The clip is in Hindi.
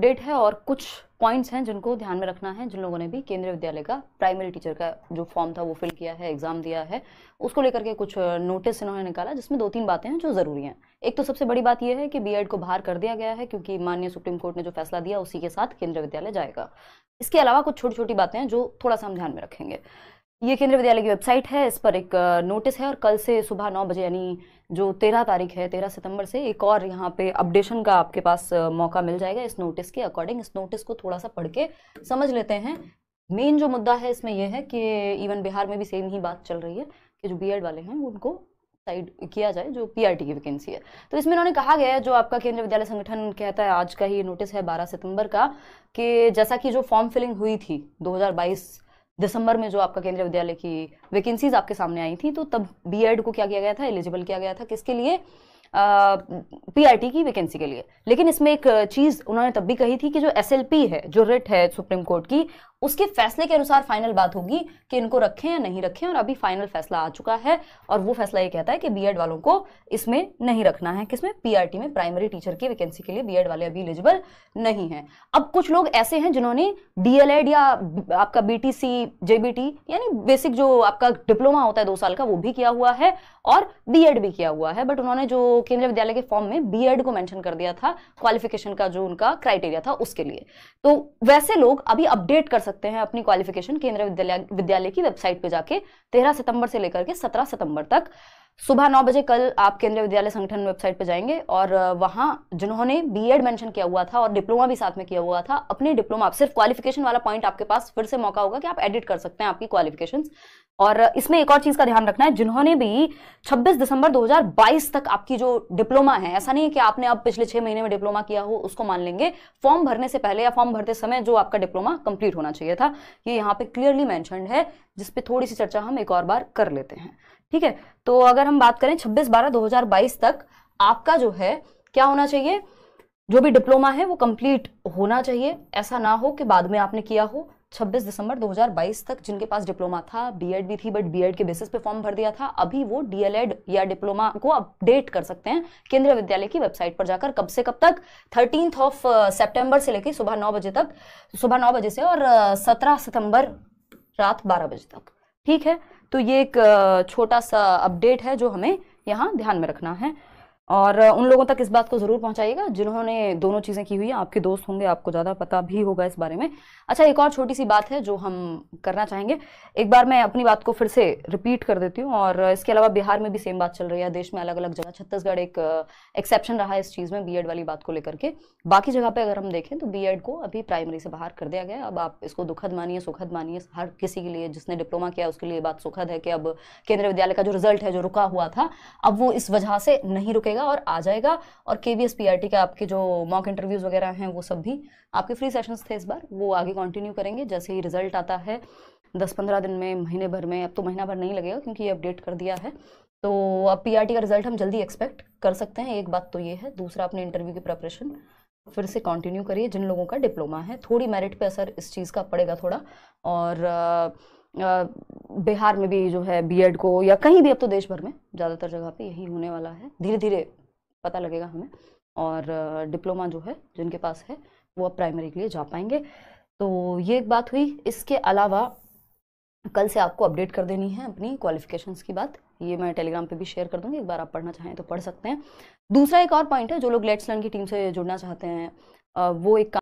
डेट है और कुछ पॉइंट्स हैं जिनको ध्यान में रखना है जिन लोगों ने भी केंद्रीय विद्यालय का प्राइमरी टीचर का जो फॉर्म था वो फिल किया है एग्जाम दिया है उसको लेकर के कुछ नोटिस इन्होंने निकाला जिसमें दो तीन बातें हैं जो ज़रूरी हैं एक तो सबसे बड़ी बात यह है कि बीएड को बाहर कर दिया गया है क्योंकि माननीय सुप्रीम कोर्ट ने जो फैसला दिया उसी के साथ केंद्रीय विद्यालय जाएगा इसके अलावा कुछ छोटी छोटी बातें हैं जो थोड़ा सा हम ध्यान में रखेंगे ये केंद्रीय विद्यालय की वेबसाइट है इस पर एक नोटिस है और कल से सुबह नौ बजे यानी जो तेरह तारीख है तेरह सितंबर से एक और यहाँ पे अपडेशन का आपके पास मौका मिल जाएगा इस नोटिस के अकॉर्डिंग इस नोटिस को थोड़ा सा पढ़ के समझ लेते हैं मेन जो मुद्दा है इसमें यह है कि इवन बिहार में भी सेम ही बात चल रही है कि जो बी वाले हैं उनको साइड किया जाए जो पीआरटी की वैकेंसी है तो इसमें उन्होंने कहा गया है जो आपका केंद्रीय विद्यालय संगठन कहता है आज का ही नोटिस है 12 सितंबर का कि जैसा कि जो फॉर्म फिलिंग हुई थी 2022 दिसंबर में जो आपका केंद्रीय विद्यालय की वैकेंसीज आपके सामने आई थी तो तब बी e को क्या किया गया था एलिजिबल किया गया था किसके लिए पी टी e की वैकेंसी के लिए लेकिन इसमें एक चीज़ उन्होंने तब भी कही थी कि जो पी है जो रिट है सुप्रीम कोर्ट की उसके फैसले के अनुसार फाइनल बात होगी कि इनको रखें या नहीं रखें और अभी फाइनल फैसला आ चुका है और वो फैसला ये कहता है कि बीएड वालों को इसमें नहीं रखना है किसमें पीआरटी में प्राइमरी टीचर की वैकेंसी के लिए बीएड वाले अभी एलिजिबल नहीं है अब कुछ लोग ऐसे हैं जिन्होंने डीएलएड या आपका बीटीसी जेबीटी यानी बेसिक जो आपका डिप्लोमा होता है दो साल का वो भी किया हुआ है और बी भी किया हुआ है बट उन्होंने जो केंद्रीय विद्यालय के फॉर्म में बी को मैंशन कर दिया था क्वालिफिकेशन का जो उनका क्राइटेरिया था उसके लिए तो वैसे लोग अभी अपडेट कर सकते हैं अपनी क्वालिफिकेशन केंद्रीय विद्यालय विद्यालय की वेबसाइट पर जाके तेरह सितंबर से लेकर के सत्रह सितंबर तक सुबह नौ बजे कल आप केंद्रीय विद्यालय संगठन वेबसाइट पर जाएंगे और वहां जिन्होंने बी एड मेंशन किया हुआ था और डिप्लोमा भी साथ में किया हुआ था अपने डिप्लोमा सिर्फ क्वालिफिकेशन वाला पॉइंट आपके पास फिर से मौका होगा कि आप एडिट कर सकते हैं आपकी क्वालिफिकेशन और इसमें एक और चीज़ का ध्यान रखना है जिन्होंने भी 26 दिसंबर 2022 तक आपकी जो डिप्लोमा है ऐसा नहीं है कि आपने अब पिछले छह महीने में डिप्लोमा किया हो उसको मान लेंगे फॉर्म भरने से पहले या फॉर्म भरते समय जो आपका डिप्लोमा कंप्लीट होना चाहिए था ये यहाँ पे क्लियरली मैंशन है जिसपे थोड़ी सी चर्चा हम एक और बार कर लेते हैं ठीक है तो अगर हम बात करें छब्बीस बारह दो हजार बाईस तक आपका जो है क्या होना चाहिए जो भी डिप्लोमा है वो कंप्लीट होना चाहिए ऐसा ना हो कि बाद में आपने किया हो 26 दिसंबर 2022 तक जिनके पास डिप्लोमा था बीएड भी थी बट बीएड के बेसिस पे फॉर्म भर दिया था अभी वो डीएलएड या डिप्लोमा को अपडेट कर सकते हैं केंद्रीय विद्यालय की वेबसाइट पर जाकर कब से कब तक थर्टीन ऑफ सेप्टेम्बर से लेकर सुबह नौ बजे तक सुबह नौ बजे से और uh, सत्रह सितंबर रात बारह बजे तक ठीक है तो ये एक छोटा सा अपडेट है जो हमें यहाँ ध्यान में रखना है और उन लोगों तक इस बात को ज़रूर पहुंचाइएगा जिन्होंने दोनों चीज़ें की हुई है आपके दोस्त होंगे आपको ज़्यादा पता भी होगा इस बारे में अच्छा एक और छोटी सी बात है जो हम करना चाहेंगे एक बार मैं अपनी बात को फिर से रिपीट कर देती हूँ और इसके अलावा बिहार में भी सेम बात चल रही है देश में अलग अलग जगह छत्तीसगढ़ एक एक्सेप्शन रहा है इस चीज़ में बी वाली बात को लेकर के बाकी जगह पर अगर हम देखें तो बी को अभी प्राइमरी से बाहर कर दिया गया अब आप इसको दुखद मानिए सुखद मानिए हर किसी के लिए जिसने डिप्लोमा किया उसके लिए बात सुखद है कि अब केंद्रीय विद्यालय का जो रिजल्ट है जो रुका हुआ था अब वो इस वजह से नहीं रुकेगा जाएगा और आ जाएगा और के वी के आपके जो मॉक इंटरव्यूज़ वगैरह हैं वो सब भी आपके फ्री सेशंस थे इस बार वो आगे कंटिन्यू करेंगे जैसे ही रिजल्ट आता है दस पंद्रह दिन में महीने भर में अब तो महीना भर नहीं लगेगा क्योंकि ये अपडेट कर दिया है तो अब पी का रिजल्ट हम जल्दी एक्सपेक्ट कर सकते हैं एक बात तो ये है दूसरा अपने इंटरव्यू की प्रिपरेशन फिर से कंटिन्यू करिए जिन लोगों का डिप्लोमा है थोड़ी मेरिट पे असर इस चीज़ का पड़ेगा थोड़ा और बिहार में भी जो है बीएड को या कहीं भी अब तो देश भर में ज़्यादातर जगह पे यही होने वाला है धीरे धीरे पता लगेगा हमें और डिप्लोमा जो है जिनके पास है वो अब प्राइमरी के लिए जा पाएंगे तो ये एक बात हुई इसके अलावा कल से आपको अपडेट कर देनी है अपनी क्वालिफिकेशंस की बात ये मैं टेलीग्राम पे भी शेयर कर दूंगी एक बार आप पढ़ना चाहें तो पढ़ सकते हैं दूसरा एक और पॉइंट है जो लोग लेट्स लर्न की टीम से जुड़ना चाहते हैं वो एक